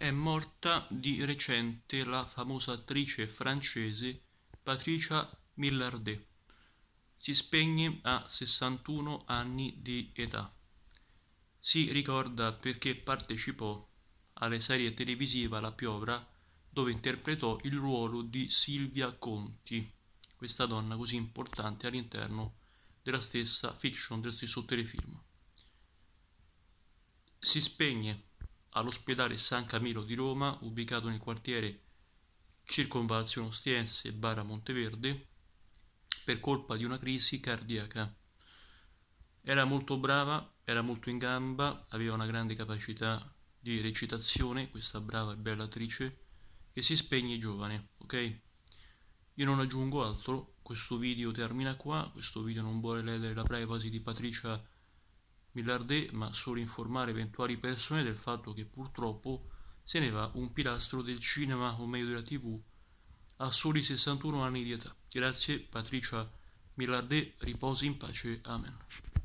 È morta di recente la famosa attrice francese Patricia Millardet, si spegne a 61 anni di età. Si ricorda perché partecipò alla serie televisiva La Piovra, dove interpretò il ruolo di Silvia Conti, questa donna così importante all'interno della stessa fiction, del stesso telefilm. Si spegne all'ospedale San Camillo di Roma, ubicato nel quartiere Circonvallazione Ostiense barra Monteverde, per colpa di una crisi cardiaca. Era molto brava, era molto in gamba, aveva una grande capacità di recitazione, questa brava e bella attrice, che si spegne giovane, ok? Io non aggiungo altro, questo video termina qua, questo video non vuole ledere la privacy di Patricia Millardet, ma solo informare eventuali persone del fatto che purtroppo se ne va un pilastro del cinema, o meglio della TV, a soli 61 anni di età. Grazie Patricia Millardet, riposi in pace. Amen.